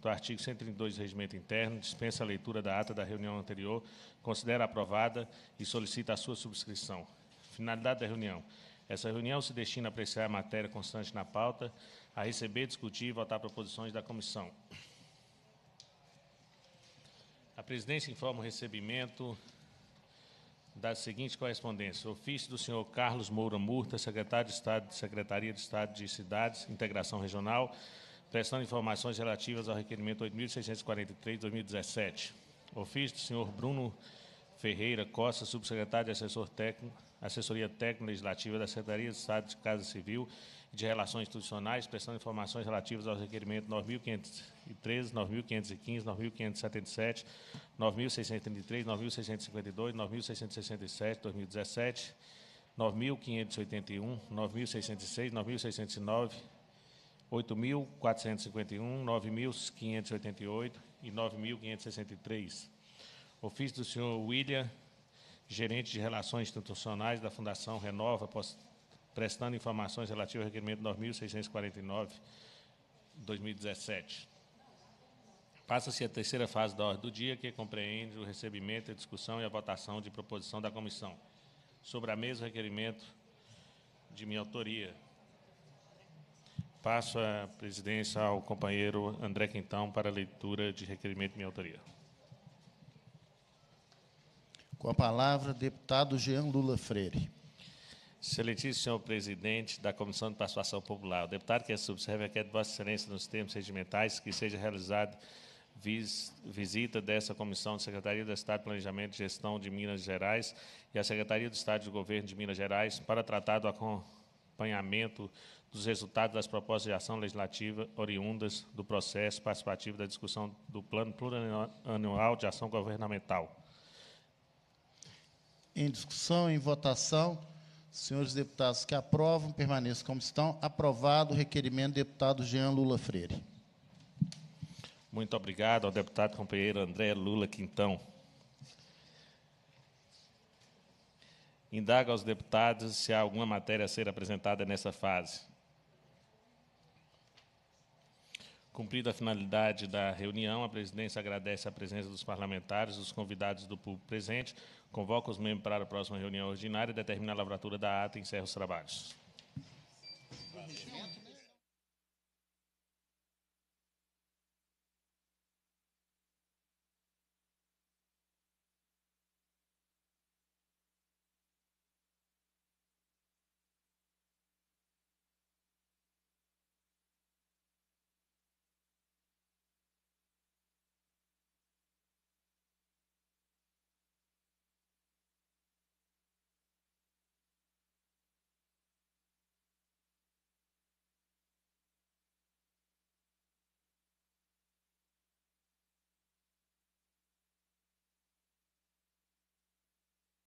do artigo 132 do Regimento Interno, dispensa a leitura da ata da reunião anterior, considera aprovada e solicita a sua subscrição. Finalidade da reunião. Essa reunião se destina a apreciar a matéria constante na pauta, a receber, discutir e votar proposições da comissão. A presidência informa o recebimento da seguinte correspondência: ofício do senhor Carlos Moura Murta, secretário de Estado, Secretaria de Estado de Cidades, Integração Regional, prestando informações relativas ao requerimento 8.643 2017. Ofício do senhor Bruno Ferreira Costa, subsecretário de assessor técnico, assessoria técnico-legislativa da Secretaria de Estado de Casa Civil e de Relações Institucionais, prestando informações relativas aos requerimentos 9.513, 9.515, 9.577, 9.633, 9.652, 9.667, 2017, 9.581, 9.606, 9.609, 8.451, 9.588 e 9.563. Ofício do senhor William, gerente de Relações Institucionais da Fundação Renova, prestando informações relativas ao requerimento 9.649, 2017. Passa-se a terceira fase da ordem do dia, que compreende o recebimento, a discussão e a votação de proposição da comissão. Sobre a mesa, requerimento de minha autoria, Passo a presidência ao companheiro André Quintão para a leitura de requerimento de minha autoria. Com a palavra, deputado Jean Lula Freire. Excelentíssimo senhor presidente da Comissão de Participação Popular, o deputado que subserve requer de Vossa Excelência, nos termos regimentais, que seja realizada vis, visita dessa comissão de Secretaria do Estado de Planejamento e Gestão de Minas Gerais e a Secretaria do Estado de Governo de Minas Gerais para tratar do acompanhamento dos resultados das propostas de ação legislativa oriundas do processo participativo da discussão do Plano Plurianual de Ação Governamental. Em discussão, em votação, senhores deputados que aprovam, permaneçam como estão. Aprovado o requerimento do deputado Jean Lula Freire. Muito obrigado ao deputado companheiro André Lula Quintão. Indaga aos deputados se há alguma matéria a ser apresentada nessa fase. Cumprida a finalidade da reunião, a presidência agradece a presença dos parlamentares, dos convidados do público presente, convoca os membros para a próxima reunião ordinária e determina a lavratura da ata e encerra os trabalhos.